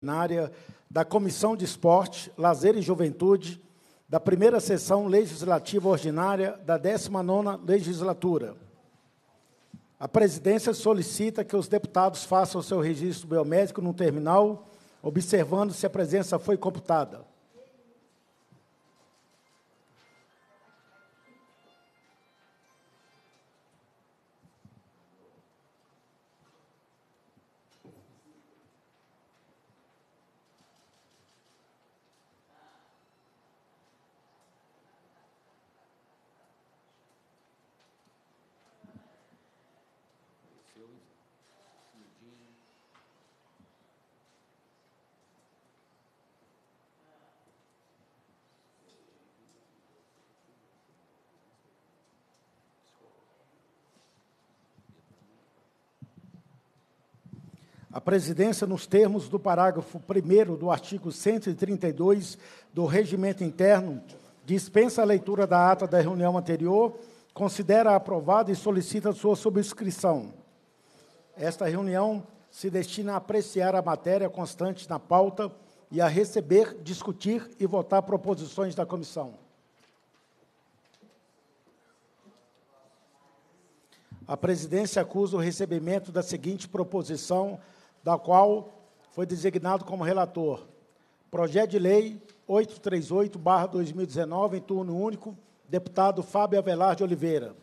plenária da Comissão de Esporte, Lazer e Juventude, da primeira sessão legislativa ordinária da 19ª legislatura. A presidência solicita que os deputados façam seu registro biométrico no terminal, observando se a presença foi computada. a presidência, nos termos do parágrafo 1 do artigo 132 do Regimento Interno, dispensa a leitura da ata da reunião anterior, considera aprovada e solicita sua subscrição. Esta reunião se destina a apreciar a matéria constante na pauta e a receber, discutir e votar proposições da comissão. A presidência acusa o recebimento da seguinte proposição da qual foi designado como relator. Projeto de Lei 838-2019, em turno único, deputado Fábio Avelar de Oliveira.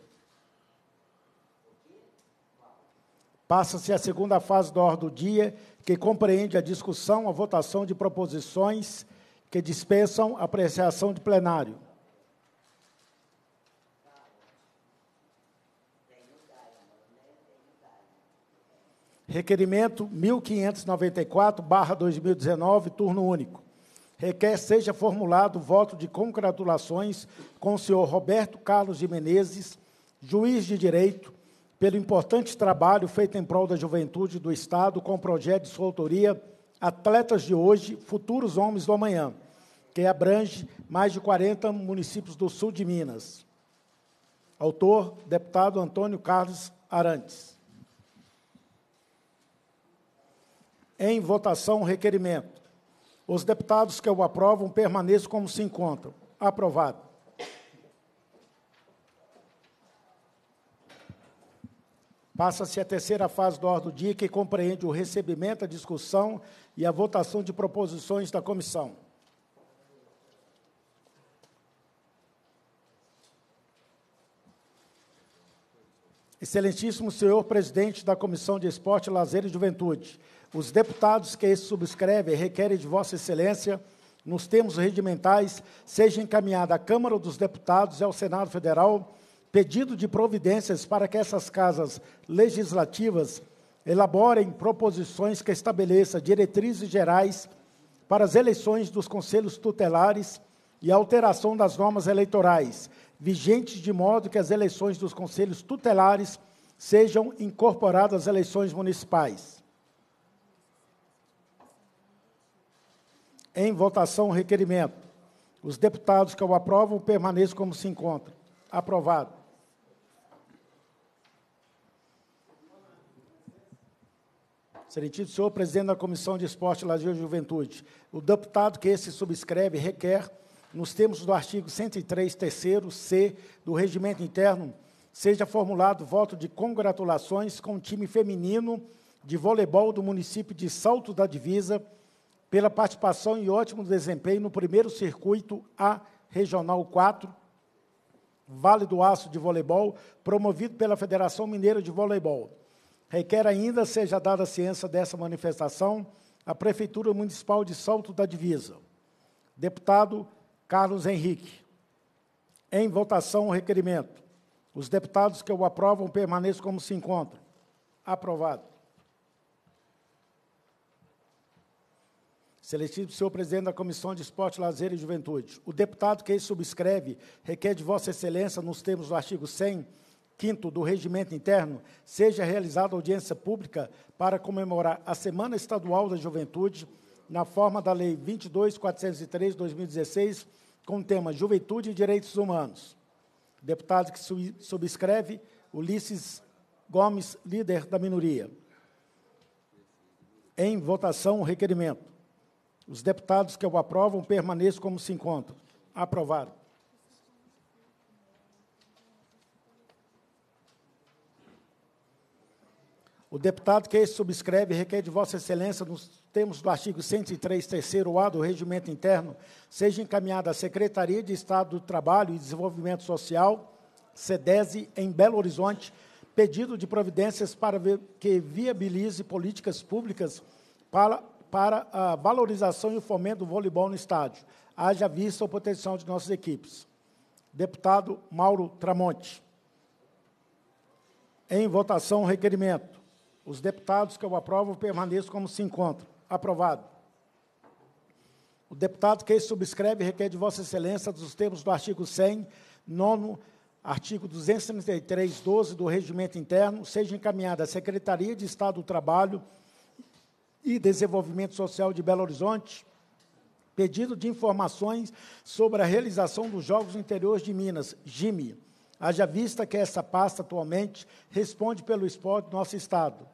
Passa-se a segunda fase da ordem do dia, que compreende a discussão, a votação de proposições que dispensam apreciação de plenário. Requerimento 1594/2019, turno único. Requer seja formulado voto de congratulações com o senhor Roberto Carlos de Menezes, juiz de direito, pelo importante trabalho feito em prol da juventude do Estado com o projeto de sua autoria Atletas de Hoje, Futuros Homens do Amanhã, que abrange mais de 40 municípios do sul de Minas. Autor, deputado Antônio Carlos Arantes. em votação o requerimento. Os deputados que o aprovam permaneçam como se encontram. Aprovado. Passa-se a terceira fase da ordem do dia, que compreende o recebimento, a discussão e a votação de proposições da comissão. Excelentíssimo senhor presidente da Comissão de Esporte, Lazer e Juventude, os deputados que subscrevem requerem de Vossa Excelência, nos termos regimentais, seja encaminhada à Câmara dos Deputados e ao Senado Federal pedido de providências para que essas casas legislativas elaborem proposições que estabeleça diretrizes gerais para as eleições dos conselhos tutelares e alteração das normas eleitorais, vigentes de modo que as eleições dos conselhos tutelares sejam incorporadas às eleições municipais. Em votação, requerimento. Os deputados que o aprovam permaneçam como se encontram. Aprovado. Excelentíssimo senhor presidente da Comissão de Esporte, Lazer e Juventude. O deputado que esse subscreve requer, nos termos do artigo 103, terceiro C do Regimento Interno, seja formulado voto de congratulações com o time feminino de voleibol do município de Salto da Divisa, pela participação e ótimo desempenho no primeiro circuito A Regional 4, Vale do Aço de Voleibol, promovido pela Federação Mineira de Voleibol. Requer ainda seja dada ciência dessa manifestação à Prefeitura Municipal de Salto da Divisa. Deputado Carlos Henrique. Em votação o requerimento. Os deputados que o aprovam permaneçam como se encontram. Aprovado. Seletivo senhor presidente da Comissão de Esporte, Lazer e Juventude. O deputado que subscreve requer de Vossa Excelência, nos termos do artigo 100, quinto do Regimento Interno, seja realizada audiência pública para comemorar a Semana Estadual da Juventude, na forma da Lei 22.403-2016, com o tema Juventude e Direitos Humanos. Deputado que subscreve, Ulisses Gomes, líder da minoria. Em votação, o requerimento. Os deputados que o aprovam permaneçam como se encontram. Aprovado. O deputado que este subscreve requer de Vossa Excelência, nos termos do artigo 103, terceiro A do Regimento Interno, seja encaminhada à Secretaria de Estado do Trabalho e Desenvolvimento Social, SEDESE, em Belo Horizonte, pedido de providências para que viabilize políticas públicas para para a valorização e o fomento do voleibol no estádio, haja vista a proteção de nossas equipes. Deputado Mauro Tramonte. Em votação, o requerimento. Os deputados que eu aprovo permaneçam como se encontram. Aprovado. O deputado que subscreve requer de Vossa Excelência, dos termos do artigo 100, nono, artigo 233, 12 do Regimento Interno, seja encaminhada à Secretaria de Estado do Trabalho, e Desenvolvimento Social de Belo Horizonte, pedido de informações sobre a realização dos Jogos Interiores de Minas, GIMI. Haja vista que essa pasta atualmente responde pelo esporte do nosso Estado.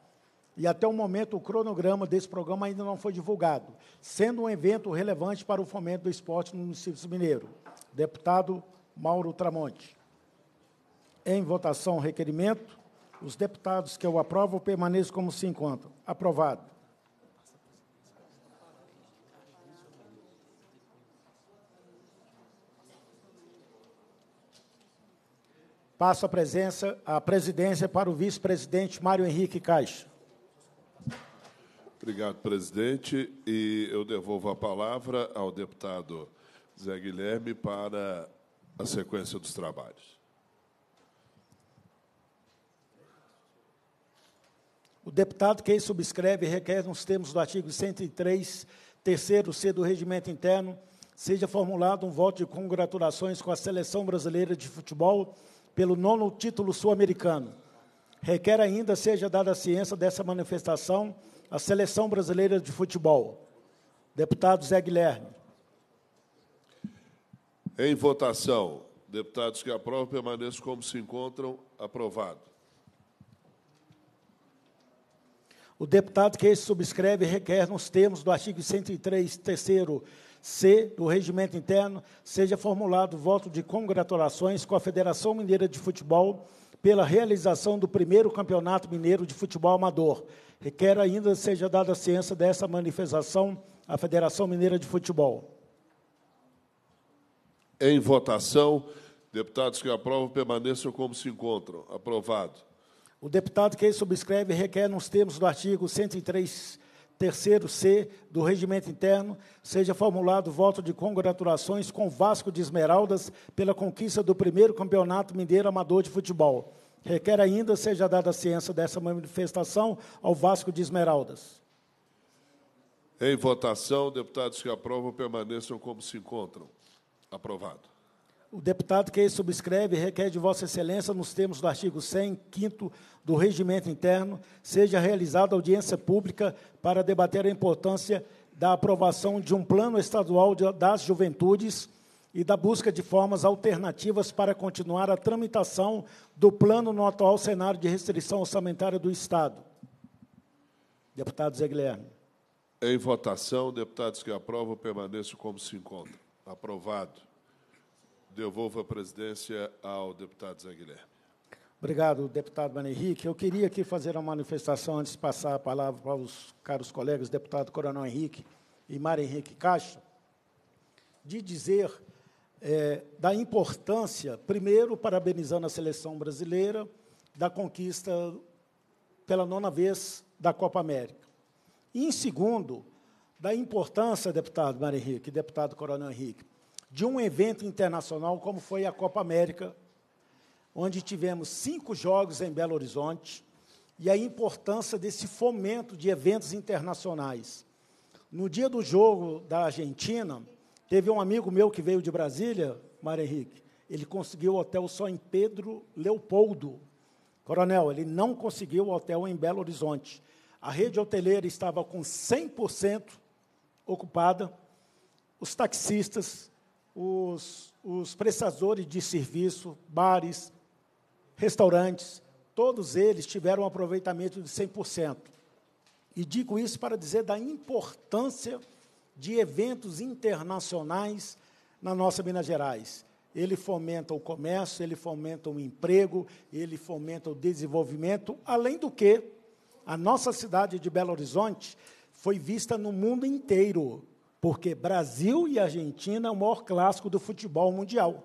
E até o momento o cronograma desse programa ainda não foi divulgado, sendo um evento relevante para o fomento do esporte no município mineiro. Deputado Mauro Tramonte. Em votação, requerimento. Os deputados que o aprovam permaneçam como se encontram. Aprovado. Passo a, presença, a presidência para o vice-presidente Mário Henrique Caixa. Obrigado, presidente. E eu devolvo a palavra ao deputado Zé Guilherme para a sequência dos trabalhos. O deputado que subscreve requer, nos termos do artigo 103, terceiro C do Regimento Interno, seja formulado um voto de congratulações com a Seleção Brasileira de Futebol pelo nono título sul-americano. Requer ainda seja dada a ciência dessa manifestação à Seleção Brasileira de Futebol. Deputado Zé Guilherme. Em votação, deputados que aprovam permaneçam como se encontram. Aprovado. O deputado que subscreve requer, nos termos do artigo 103, terceiro C do Regimento Interno, seja formulado voto de congratulações com a Federação Mineira de Futebol pela realização do primeiro Campeonato Mineiro de Futebol Amador. Requer ainda seja dada ciência dessa manifestação à Federação Mineira de Futebol. Em votação, deputados que aprovam permaneçam como se encontram. Aprovado. O deputado que subscreve requer, nos termos do artigo 103 Terceiro, C, do Regimento Interno, seja formulado voto de congratulações com Vasco de Esmeraldas pela conquista do primeiro Campeonato Mineiro Amador de Futebol. Requer ainda seja dada a ciência dessa manifestação ao Vasco de Esmeraldas. Em votação, deputados que aprovam permaneçam como se encontram. Aprovado. O deputado que subscreve requer de Vossa Excelência, nos termos do artigo 100, 5 do Regimento Interno, seja realizada audiência pública para debater a importância da aprovação de um plano estadual das juventudes e da busca de formas alternativas para continuar a tramitação do plano no atual cenário de restrição orçamentária do Estado. Deputado Zé Guilherme. Em votação, deputados que aprovam permaneçam como se encontram. Aprovado. Devolvo a presidência ao deputado Zé Guilherme. Obrigado, deputado Henrique. Eu queria aqui fazer uma manifestação antes de passar a palavra para os caros colegas, deputado Coronel Henrique e Mário Henrique Caixa, de dizer é, da importância, primeiro, parabenizando a seleção brasileira, da conquista pela nona vez da Copa América. E, em segundo, da importância, deputado Mário Henrique, deputado Coronel Henrique, de um evento internacional como foi a Copa América, onde tivemos cinco jogos em Belo Horizonte e a importância desse fomento de eventos internacionais. No dia do jogo da Argentina, teve um amigo meu que veio de Brasília, Mário Henrique, ele conseguiu hotel só em Pedro Leopoldo. Coronel, ele não conseguiu hotel em Belo Horizonte. A rede hoteleira estava com 100% ocupada, os taxistas os, os prestadores de serviço, bares, restaurantes, todos eles tiveram um aproveitamento de 100%. E digo isso para dizer da importância de eventos internacionais na nossa Minas Gerais. Ele fomenta o comércio, ele fomenta o emprego, ele fomenta o desenvolvimento, além do que a nossa cidade de Belo Horizonte foi vista no mundo inteiro porque Brasil e Argentina é o maior clássico do futebol mundial.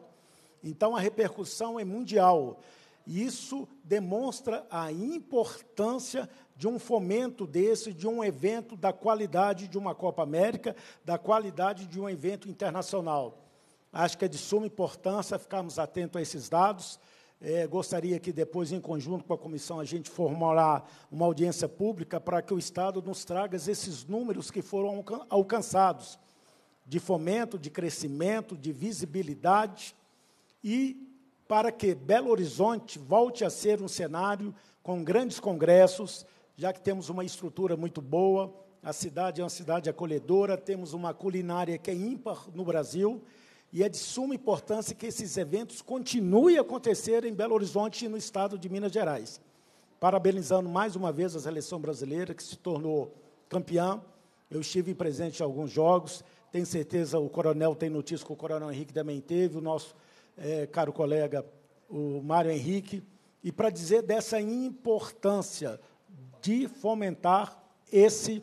Então a repercussão é mundial. isso demonstra a importância de um fomento desse, de um evento da qualidade de uma Copa América, da qualidade de um evento internacional. Acho que é de suma importância ficarmos atentos a esses dados. É, gostaria que depois, em conjunto com a comissão, a gente formular uma audiência pública para que o Estado nos traga esses números que foram alcançados de fomento, de crescimento, de visibilidade e para que Belo Horizonte volte a ser um cenário com grandes congressos, já que temos uma estrutura muito boa, a cidade é uma cidade acolhedora, temos uma culinária que é ímpar no Brasil e é de suma importância que esses eventos continuem a acontecer em Belo Horizonte e no estado de Minas Gerais. Parabenizando mais uma vez a seleção brasileira, que se tornou campeã. Eu estive presente em alguns jogos. Tenho certeza, o coronel tem notícia que o coronel Henrique também teve, o nosso é, caro colega, o Mário Henrique. E para dizer dessa importância de fomentar esse,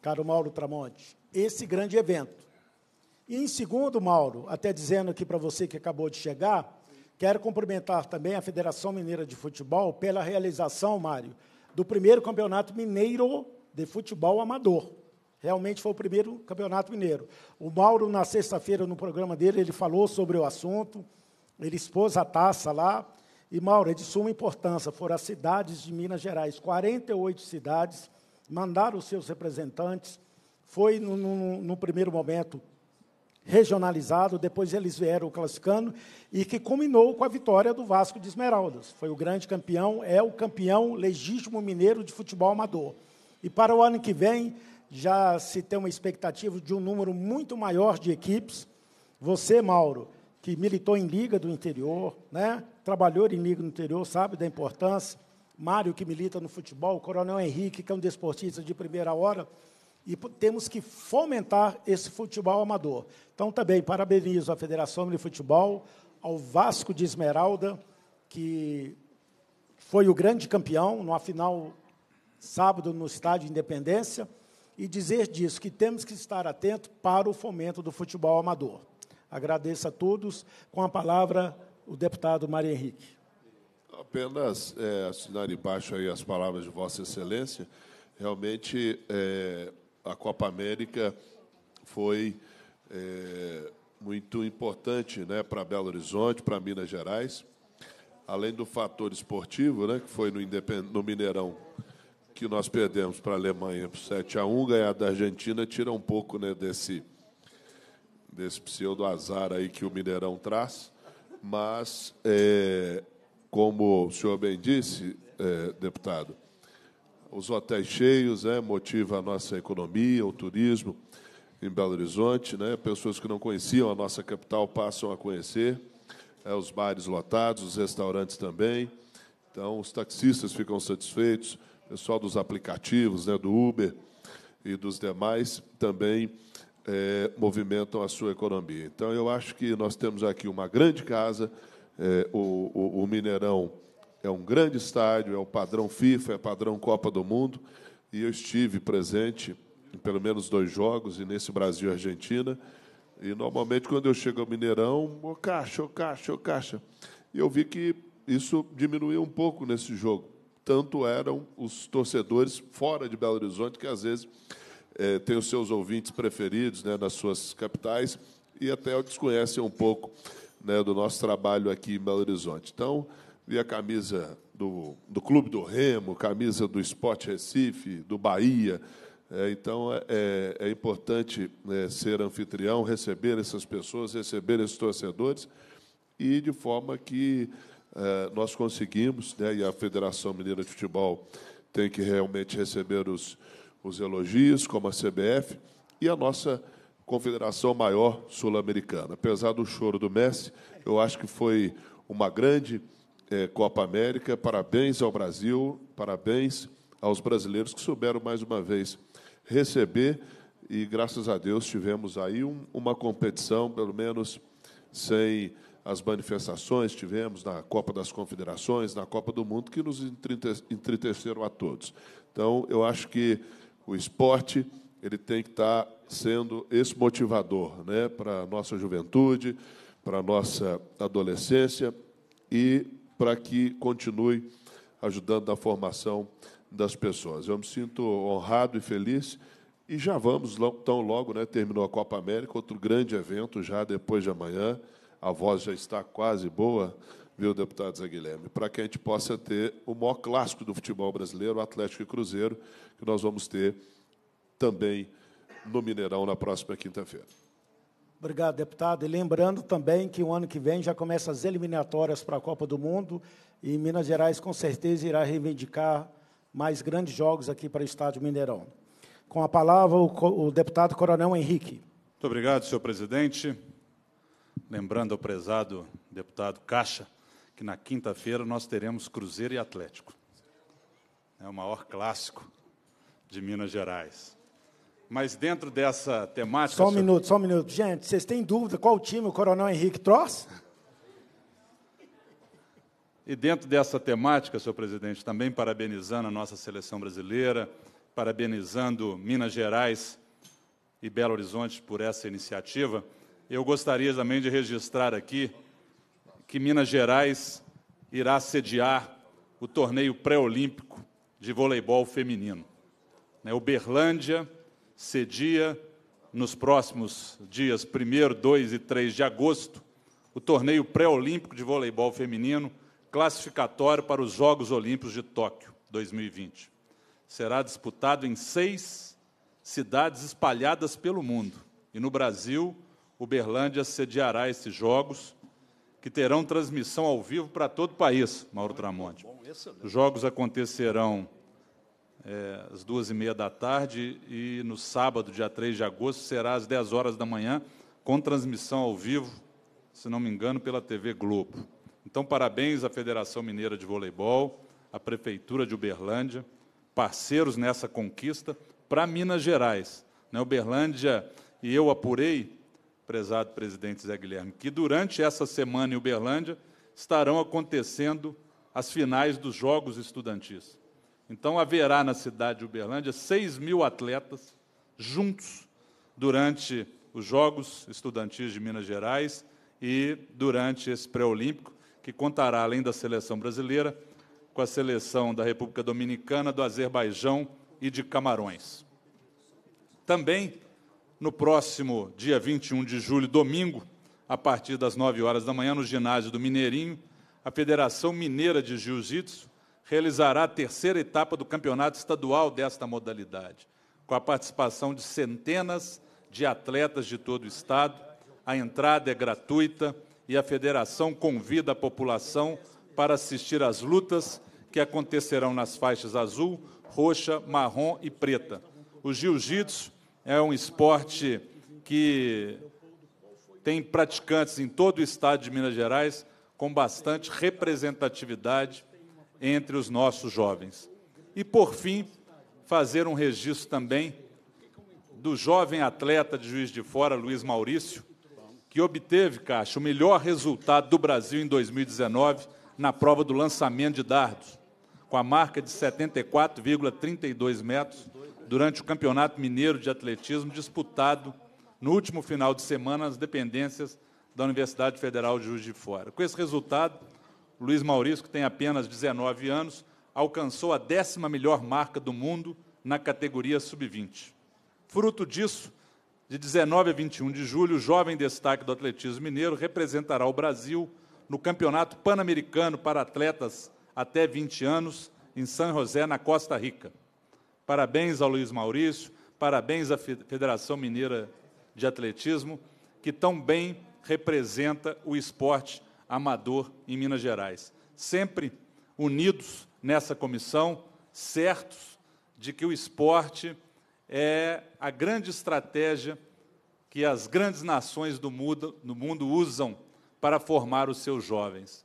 caro Mauro Tramonte, esse grande evento. E em segundo, Mauro, até dizendo aqui para você que acabou de chegar, quero cumprimentar também a Federação Mineira de Futebol pela realização, Mário, do primeiro campeonato mineiro de futebol amador. Realmente foi o primeiro campeonato mineiro. O Mauro, na sexta-feira, no programa dele, ele falou sobre o assunto, ele expôs a taça lá. E, Mauro, é de suma importância, foram as cidades de Minas Gerais, 48 cidades, mandaram os seus representantes. Foi, no, no, no primeiro momento, regionalizado, depois eles vieram classificando, e que culminou com a vitória do Vasco de Esmeraldas. Foi o grande campeão, é o campeão legítimo mineiro de futebol amador. E para o ano que vem, já se tem uma expectativa de um número muito maior de equipes. Você, Mauro, que militou em Liga do Interior, né? trabalhou em Liga do Interior, sabe da importância. Mário, que milita no futebol, o Coronel Henrique, que é um desportista de primeira hora, e temos que fomentar esse futebol amador. Então, também parabenizo a Federação de Futebol, ao Vasco de Esmeralda, que foi o grande campeão numa final sábado no Estádio Independência, e dizer disso, que temos que estar atentos para o fomento do futebol amador. Agradeço a todos. Com a palavra, o deputado Maria Henrique. Apenas é, assinar embaixo aí as palavras de Vossa Excelência. Realmente, é, a Copa América foi é, muito importante né, para Belo Horizonte, para Minas Gerais, além do fator esportivo, né, que foi no, Independ... no Mineirão que nós perdemos para a Alemanha 7 a 1, ganhar da Argentina tira um pouco né, desse, desse pseudo azar aí que o Mineirão traz, mas é, como o senhor bem disse, é, deputado, os hotéis cheios, né, motiva a nossa economia, o turismo em Belo Horizonte. Né, pessoas que não conheciam a nossa capital passam a conhecer. É, os bares lotados, os restaurantes também. Então, os taxistas ficam satisfeitos, o pessoal dos aplicativos, né, do Uber e dos demais também é, movimentam a sua economia. Então, eu acho que nós temos aqui uma grande casa, é, o, o, o Mineirão é um grande estádio, é o padrão FIFA, é padrão Copa do Mundo. E eu estive presente em pelo menos dois jogos, e nesse Brasil e Argentina. E normalmente quando eu chego ao Mineirão, ô caixa, ô caixa, ô caixa. E eu vi que isso diminuiu um pouco nesse jogo. Tanto eram os torcedores fora de Belo Horizonte, que às vezes é, têm os seus ouvintes preferidos né, nas suas capitais e até desconhecem um pouco né, do nosso trabalho aqui em Belo Horizonte. Então, vi a camisa do, do Clube do Remo, camisa do Esporte Recife, do Bahia. É, então, é, é, é importante né, ser anfitrião, receber essas pessoas, receber esses torcedores, e de forma que é, nós conseguimos, né, e a Federação Mineira de Futebol tem que realmente receber os, os elogios, como a CBF, e a nossa confederação maior sul-americana. Apesar do choro do Messi, eu acho que foi uma grande é, Copa América. Parabéns ao Brasil, parabéns aos brasileiros que souberam mais uma vez receber e graças a Deus tivemos aí um, uma competição, pelo menos sem as manifestações tivemos na Copa das Confederações, na Copa do Mundo, que nos entristeceram a todos. Então, eu acho que o esporte ele tem que estar tá sendo esse motivador né, para a nossa juventude, para a nossa adolescência e para que continue ajudando na formação das pessoas. Eu me sinto honrado e feliz. E já vamos, tão logo, né, terminou a Copa América, outro grande evento já depois de amanhã. A voz já está quase boa, viu, deputado Zé Guilherme? Para que a gente possa ter o maior clássico do futebol brasileiro, Atlético e Cruzeiro, que nós vamos ter também no Mineirão na próxima quinta-feira. Obrigado, deputado. E lembrando também que o ano que vem já começa as eliminatórias para a Copa do Mundo e Minas Gerais com certeza irá reivindicar mais grandes jogos aqui para o Estádio Mineirão. Com a palavra, o, o deputado Coronel Henrique. Muito obrigado, senhor presidente. Lembrando ao prezado deputado Caixa que na quinta-feira nós teremos Cruzeiro e Atlético. É o maior clássico de Minas Gerais. Mas dentro dessa temática. Só um senhor... minuto, só um minuto. Gente, vocês têm dúvida qual time o Coronel Henrique trouxe? E dentro dessa temática, senhor presidente, também parabenizando a nossa seleção brasileira, parabenizando Minas Gerais e Belo Horizonte por essa iniciativa, eu gostaria também de registrar aqui que Minas Gerais irá sediar o torneio pré-olímpico de voleibol feminino. Né, Uberlândia cedia nos próximos dias 1, 2 e 3 de agosto o torneio pré-olímpico de voleibol feminino classificatório para os Jogos Olímpicos de Tóquio 2020. Será disputado em seis cidades espalhadas pelo mundo. E no Brasil, Uberlândia sediará esses jogos, que terão transmissão ao vivo para todo o país, Mauro Tramonte. Os jogos acontecerão é, às duas e meia da tarde, e no sábado, dia 3 de agosto, será às 10 horas da manhã, com transmissão ao vivo, se não me engano, pela TV Globo. Então, parabéns à Federação Mineira de Voleibol, à Prefeitura de Uberlândia, parceiros nessa conquista para Minas Gerais. né? Uberlândia, e eu apurei, prezado presidente Zé Guilherme, que durante essa semana em Uberlândia estarão acontecendo as finais dos Jogos Estudantis. Então haverá na cidade de Uberlândia 6 mil atletas juntos durante os Jogos Estudantis de Minas Gerais e durante esse pré-olímpico, que contará, além da seleção brasileira, com a seleção da República Dominicana, do Azerbaijão e de Camarões. Também, no próximo dia 21 de julho, domingo, a partir das 9 horas da manhã, no ginásio do Mineirinho, a Federação Mineira de Jiu-Jitsu realizará a terceira etapa do campeonato estadual desta modalidade, com a participação de centenas de atletas de todo o estado. A entrada é gratuita e a federação convida a população para assistir às lutas que acontecerão nas faixas azul, roxa, marrom e preta. O jiu-jitsu é um esporte que tem praticantes em todo o estado de Minas Gerais com bastante representatividade entre os nossos jovens. E, por fim, fazer um registro também do jovem atleta de Juiz de Fora, Luiz Maurício, que obteve, Caixa, o melhor resultado do Brasil em 2019 na prova do lançamento de dardos, com a marca de 74,32 metros durante o Campeonato Mineiro de Atletismo disputado no último final de semana nas dependências da Universidade Federal de Juiz de Fora. Com esse resultado, Luiz Maurício, que tem apenas 19 anos, alcançou a décima melhor marca do mundo na categoria sub-20. Fruto disso, de 19 a 21 de julho, o jovem destaque do atletismo mineiro representará o Brasil no Campeonato Pan-Americano para atletas até 20 anos em São José, na Costa Rica. Parabéns ao Luiz Maurício, parabéns à Federação Mineira de Atletismo, que tão bem representa o esporte Amador, em Minas Gerais. Sempre unidos nessa comissão, certos de que o esporte é a grande estratégia que as grandes nações do mundo, do mundo usam para formar os seus jovens.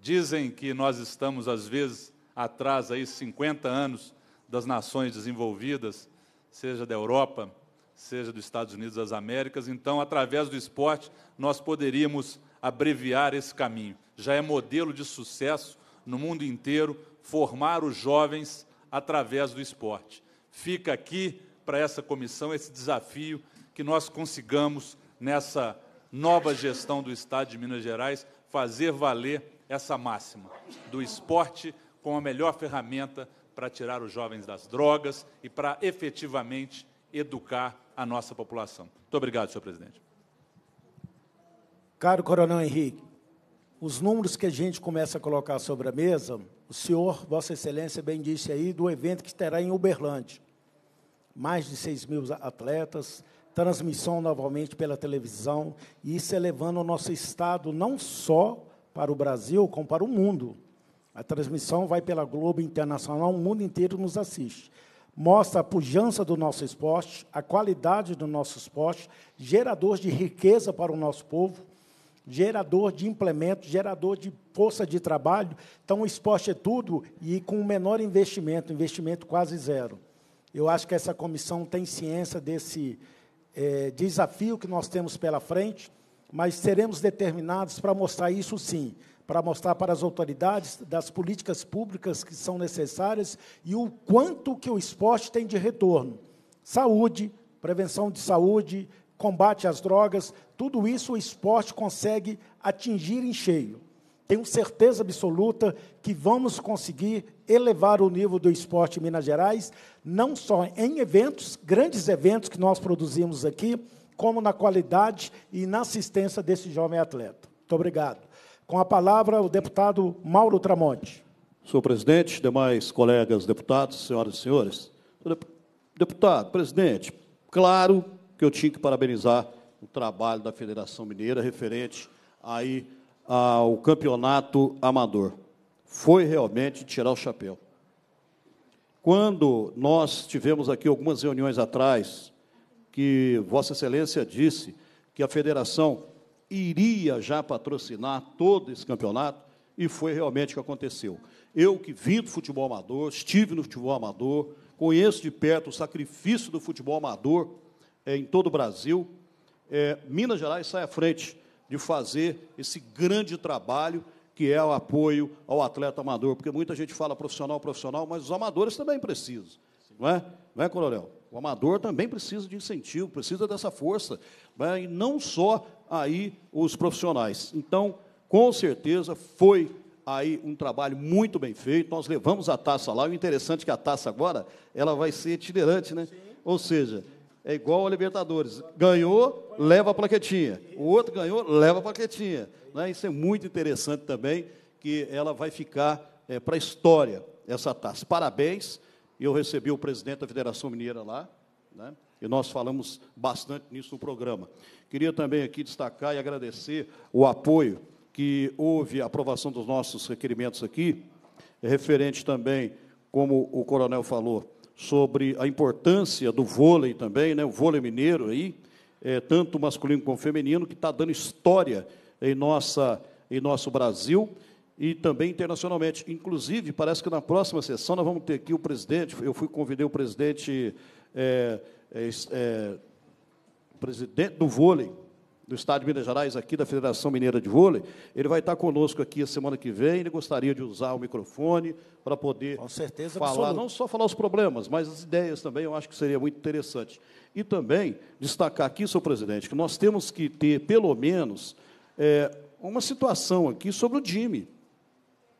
Dizem que nós estamos, às vezes, atrás aí 50 anos das nações desenvolvidas, seja da Europa, seja dos Estados Unidos das Américas. Então, através do esporte, nós poderíamos abreviar esse caminho. Já é modelo de sucesso no mundo inteiro formar os jovens através do esporte. Fica aqui para essa comissão esse desafio que nós consigamos, nessa nova gestão do Estado de Minas Gerais, fazer valer essa máxima do esporte como a melhor ferramenta para tirar os jovens das drogas e para efetivamente educar a nossa população. Muito obrigado, senhor presidente. Caro Coronel Henrique, os números que a gente começa a colocar sobre a mesa, o senhor, Vossa Excelência, bem disse aí, do evento que terá em Uberlândia. Mais de 6 mil atletas, transmissão novamente pela televisão, e isso elevando o nosso Estado não só para o Brasil, como para o mundo. A transmissão vai pela Globo Internacional, o mundo inteiro nos assiste. Mostra a pujança do nosso esporte, a qualidade do nosso esporte, gerador de riqueza para o nosso povo, gerador de implementos, gerador de força de trabalho. Então, o esporte é tudo e com o menor investimento, investimento quase zero. Eu acho que essa comissão tem ciência desse é, desafio que nós temos pela frente, mas seremos determinados para mostrar isso sim, para mostrar para as autoridades das políticas públicas que são necessárias e o quanto que o esporte tem de retorno. Saúde, prevenção de saúde, combate às drogas, tudo isso o esporte consegue atingir em cheio. Tenho certeza absoluta que vamos conseguir elevar o nível do esporte em Minas Gerais, não só em eventos, grandes eventos que nós produzimos aqui, como na qualidade e na assistência desse jovem atleta. Muito obrigado. Com a palavra, o deputado Mauro Tramonte. Senhor presidente, demais colegas deputados, senhoras e senhores. Deputado, presidente, claro que eu tinha que parabenizar o trabalho da Federação Mineira referente aí ao campeonato amador. Foi realmente tirar o chapéu. Quando nós tivemos aqui algumas reuniões atrás, que Vossa Excelência disse que a federação iria já patrocinar todo esse campeonato, e foi realmente o que aconteceu. Eu que vim do futebol amador, estive no futebol amador, conheço de perto o sacrifício do futebol amador em todo o Brasil. É, Minas Gerais sai à frente de fazer esse grande trabalho que é o apoio ao atleta amador, porque muita gente fala profissional, profissional, mas os amadores também precisam, não é? Não é, Coronel? O amador também precisa de incentivo, precisa dessa força, não é? e não só aí os profissionais. Então, com certeza, foi aí um trabalho muito bem feito. Nós levamos a taça lá. O interessante é que a taça agora ela vai ser itinerante, né? Ou seja, é igual a Libertadores. Ganhou, leva a plaquetinha. O outro ganhou, leva a plaquetinha. Né? Isso é muito interessante também, que ela vai ficar é, para a história, essa taça. Parabéns. Eu recebi o presidente da Federação Mineira lá, né? e nós falamos bastante nisso no programa. Queria também aqui destacar e agradecer o apoio que houve a aprovação dos nossos requerimentos aqui, referente também, como o coronel falou, sobre a importância do vôlei também, né? o vôlei mineiro aí, é, tanto masculino como feminino, que está dando história em, nossa, em nosso Brasil e também internacionalmente. Inclusive, parece que na próxima sessão nós vamos ter aqui o presidente, eu fui convidar o presidente, é, é, é, presidente do vôlei, do Estado de Minas Gerais, aqui da Federação Mineira de Vôlei. Ele vai estar conosco aqui a semana que vem. Ele gostaria de usar o microfone para poder falar, absoluta. não só falar os problemas, mas as ideias também, eu acho que seria muito interessante. E também destacar aqui, senhor presidente, que nós temos que ter, pelo menos, é, uma situação aqui sobre o DIME.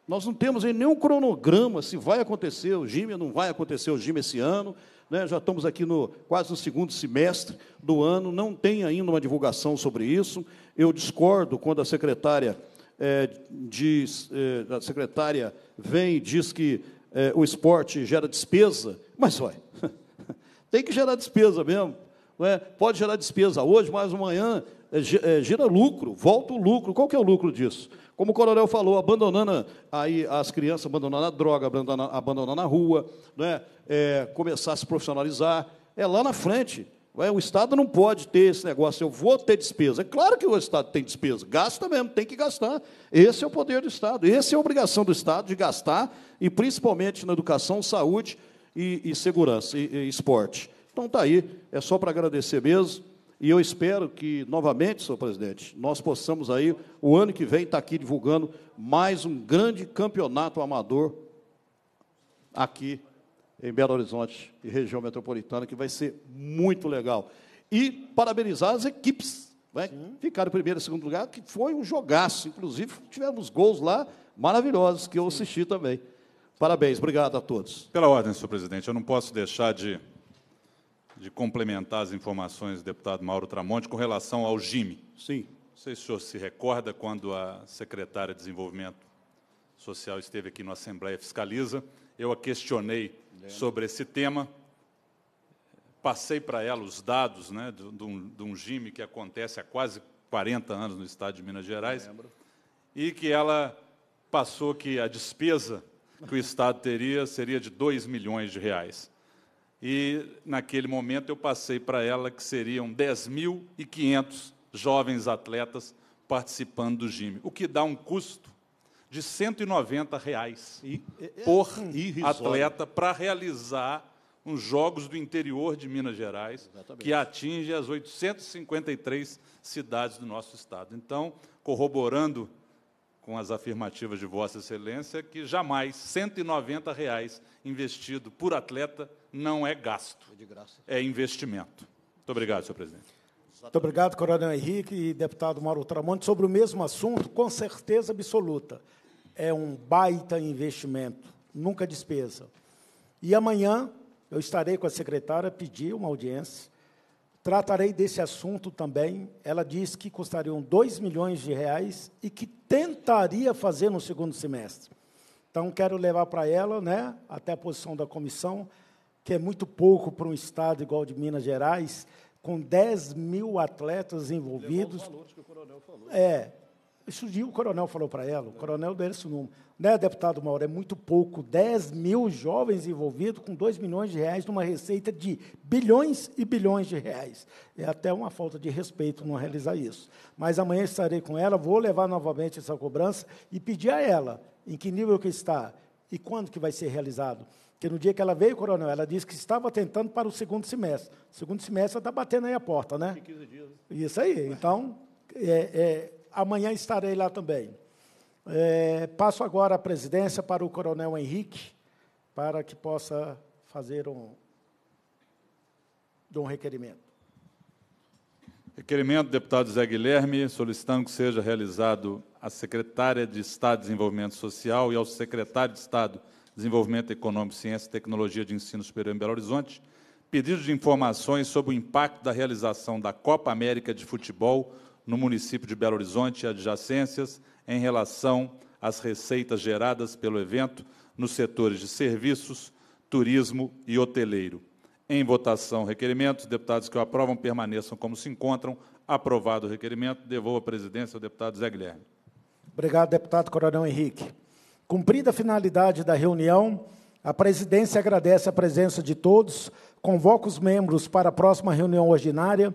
Nós não temos nenhum cronograma se vai acontecer o GIME ou não vai acontecer o GIME esse ano né, já estamos aqui no quase no segundo semestre do ano, não tem ainda uma divulgação sobre isso. Eu discordo quando a secretária é, diz, é, a secretária vem e diz que é, o esporte gera despesa, mas vai tem que gerar despesa mesmo. É? Pode gerar despesa hoje, mas amanhã é, gira é, lucro, volta o lucro. Qual que é o lucro disso? Como o coronel falou, abandonando aí as crianças, abandonando a droga, abandonando, a rua, né? É, começar a se profissionalizar, é lá na frente. É, o Estado não pode ter esse negócio, eu vou ter despesa. É claro que o Estado tem despesa, gasta mesmo, tem que gastar. Esse é o poder do Estado, essa é a obrigação do Estado de gastar, e principalmente na educação, saúde e, e segurança e, e esporte. Então está aí, é só para agradecer mesmo. E eu espero que, novamente, senhor presidente, nós possamos aí, o ano que vem, estar tá aqui divulgando mais um grande campeonato amador aqui em Belo Horizonte e região metropolitana, que vai ser muito legal. E parabenizar as equipes. Né? Ficaram em primeiro e segundo lugar, que foi um jogaço. Inclusive, tivemos gols lá maravilhosos, que eu assisti também. Parabéns, obrigado a todos. Pela ordem, senhor presidente, eu não posso deixar de de complementar as informações do deputado Mauro Tramonte com relação ao GIME. Sim. Não sei se o senhor se recorda quando a secretária de Desenvolvimento Social esteve aqui na Assembleia Fiscaliza, eu a questionei Lembra. sobre esse tema, passei para ela os dados né, de, de, um, de um GIME que acontece há quase 40 anos no estado de Minas Gerais, e que ela passou que a despesa que o Estado teria seria de 2 milhões de reais. E naquele momento eu passei para ela que seriam 10.500 jovens atletas participando do GIME, o que dá um custo de 190 reais e, é, é por assim, atleta para realizar uns Jogos do Interior de Minas Gerais, Exatamente. que atinge as 853 cidades do nosso estado. Então, corroborando com as afirmativas de Vossa Excelência que jamais 190 reais investido por atleta não é gasto, é, é investimento. Muito obrigado, senhor presidente. Muito obrigado, Coronel Henrique e deputado Mauro Tramonte. Sobre o mesmo assunto, com certeza absoluta. É um baita investimento, nunca despesa. E amanhã eu estarei com a secretária pedir uma audiência Tratarei desse assunto também. Ela disse que custariam 2 milhões de reais e que tentaria fazer no segundo semestre. Então, quero levar para ela, né, até a posição da comissão, que é muito pouco para um estado igual de Minas Gerais, com 10 mil atletas envolvidos. Levou os valores que o coronel falou. É, esse dia o coronel falou para ela, o coronel Derso Nuno, né, deputado Mauro, é muito pouco, 10 mil jovens envolvidos com 2 milhões de reais numa receita de bilhões e bilhões de reais. É até uma falta de respeito não realizar isso. Mas amanhã estarei com ela, vou levar novamente essa cobrança e pedir a ela em que nível que está e quando que vai ser realizado. Porque no dia que ela veio, coronel, ela disse que estava tentando para o segundo semestre. O segundo semestre está batendo aí a porta, né? 15 dias. Isso aí. Então, é, é amanhã estarei lá também. É, passo agora a presidência para o Coronel Henrique, para que possa fazer um, um requerimento. Requerimento, deputado Zé Guilherme, solicitando que seja realizado à secretária de Estado de Desenvolvimento Social e ao secretário de Estado de Desenvolvimento Econômico, Ciência e Tecnologia de Ensino Superior em Belo Horizonte, pedido de informações sobre o impacto da realização da Copa América de Futebol no município de Belo Horizonte e adjacências em relação às receitas geradas pelo evento nos setores de serviços, turismo e hoteleiro. Em votação, requerimento. deputados que o aprovam permaneçam como se encontram. Aprovado o requerimento, devolvo a presidência ao deputado Zé Guilherme. Obrigado, deputado Coronel Henrique. Cumprida a finalidade da reunião, a presidência agradece a presença de todos, convoca os membros para a próxima reunião ordinária